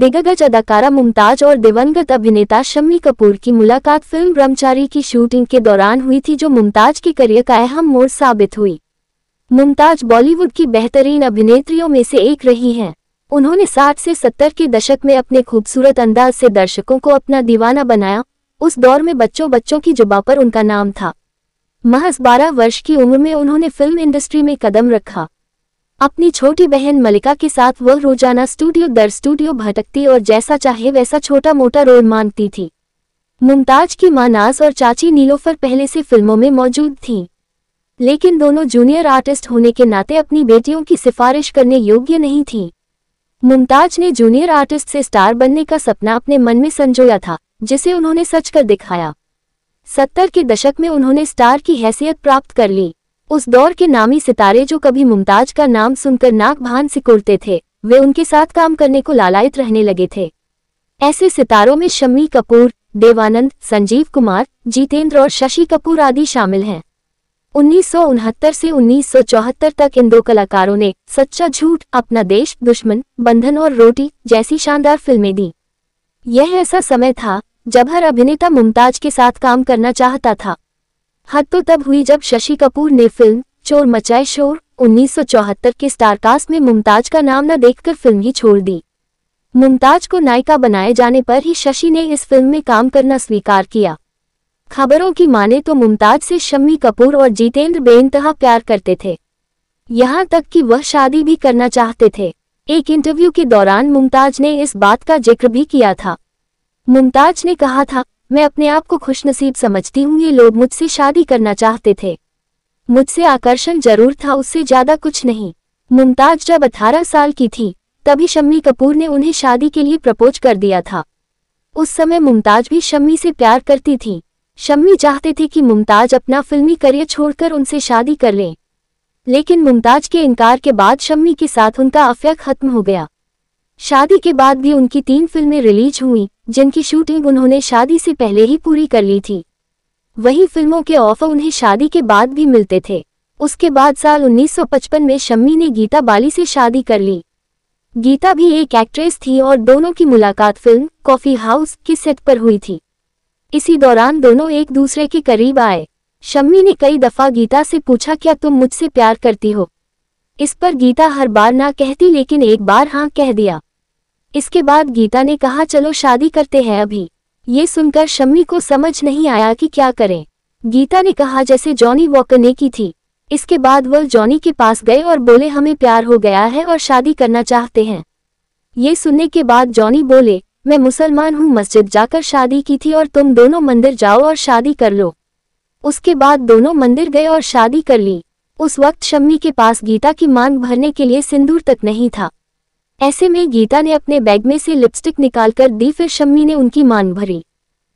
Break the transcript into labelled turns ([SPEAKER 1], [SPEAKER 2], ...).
[SPEAKER 1] दिग्गज अदाकारा मुमताज और दिवंगत अभिनेता शम्मी कपूर की मुलाकात फिल्म ब्रह्मचारी की शूटिंग के दौरान हुई थी जो मुमताज के करियर का अहम मोड़ साबित हुई मुमताज बॉलीवुड की बेहतरीन अभिनेत्रियों में से एक रही हैं उन्होंने 60 से 70 के दशक में अपने खूबसूरत अंदाज से दर्शकों को अपना दीवाना बनाया उस दौर में बच्चों बच्चों की जुबा पर उनका नाम था महज 12 वर्ष की उम्र में उन्होंने फिल्म इंडस्ट्री में कदम रखा अपनी छोटी बहन मलिका के साथ वह रोजाना स्टूडियो दर स्टूडियो भटकती और जैसा चाहे वैसा छोटा मोटा रोल मांगती थी मुमताज की मां नाज और चाची नीलोफर पहले से फिल्मों में मौजूद थीं लेकिन दोनों जूनियर आर्टिस्ट होने के नाते अपनी बेटियों की सिफारिश करने योग्य नहीं थीं मुमताज ने जूनियर आर्टिस्ट से स्टार बनने का सपना अपने मन में संजोया था जिसे उन्होंने सच कर दिखाया सत्तर के दशक में उन्होंने स्टार की हैसियत प्राप्त कर ली उस दौर के नामी सितारे जो कभी मुमताज का नाम सुनकर नाक भान सिकुड़ते थे वे उनके साथ काम करने को लालायत रहने लगे थे ऐसे सितारों में शम्मी कपूर देवानंद संजीव कुमार जितेंद्र और शशि कपूर आदि शामिल हैं उन्नीस से उन्नीस तक इन दो कलाकारों ने सच्चा झूठ अपना देश दुश्मन बंधन और रोटी जैसी शानदार फिल्में दी यह ऐसा समय था जब हर अभिनेता मुमताज के साथ काम करना चाहता था हद हाँ, तो तब हुई जब शशि कपूर ने फिल्म चोर मचाए शोर 1974 के स्टारकास्ट में मुमताज का नाम न देखकर फिल्म ही छोड़ दी मुमताज को नायिका बनाए जाने पर ही शशि ने इस फिल्म में काम करना स्वीकार किया खबरों की माने तो मुमताज से शम्मी कपूर और जितेंद्र बेनतहा प्यार करते थे यहाँ तक कि वह शादी भी करना चाहते थे एक इंटरव्यू के दौरान मुमताज ने इस बात का जिक्र भी किया था मुमताज ने कहा था मैं अपने आप को खुशनसीब समझती हूँ ये लोग मुझसे शादी करना चाहते थे मुझसे आकर्षण जरूर था उससे ज़्यादा कुछ नहीं मुमताज जब अठारह साल की थी तभी शम्मी कपूर ने उन्हें शादी के लिए प्रपोज कर दिया था उस समय मुमताज भी शम्मी से प्यार करती थी शम्मी चाहते थे कि मुमताज अपना फिल्मी करियर छोड़कर उनसे शादी कर लें लेकिन मुमताज के इनकार के बाद शम्मी के साथ उनका अफेयर खत्म हो गया शादी के बाद भी उनकी तीन फिल्में रिलीज हुईं जिनकी शूटिंग उन्होंने शादी से पहले ही पूरी कर ली थी वही फिल्मों के ऑफर उन्हें शादी के बाद भी मिलते थे उसके बाद साल 1955 में शम्मी ने गीता बाली से शादी कर ली गीता भी एक एक्ट्रेस थी और दोनों की मुलाकात फिल्म कॉफी हाउस के सेट पर हुई थी इसी दौरान दोनों एक दूसरे के करीब आए शम्मी ने कई दफ़ा गीता से पूछा क्या तुम मुझसे प्यार करती हो इस पर गीता हर बार ना कहती लेकिन एक बार हाँ कह दिया इसके बाद गीता ने कहा चलो शादी करते हैं अभी ये सुनकर शम्मी को समझ नहीं आया कि क्या करें गीता ने कहा जैसे जॉनी वॉकर ने की थी इसके बाद वह जॉनी के पास गए और बोले हमें प्यार हो गया है और शादी करना चाहते हैं ये सुनने के बाद जॉनी बोले मैं मुसलमान हूँ मस्जिद जाकर शादी की थी और तुम दोनों मंदिर जाओ और शादी कर लो उसके बाद दोनों मंदिर गए और शादी कर ली उस वक्त शम्मी के पास गीता की मांग भरने के लिए सिंदूर तक नहीं था ऐसे में गीता ने अपने बैग में से लिपस्टिक निकालकर दी फिर शम्मी ने उनकी मान भरी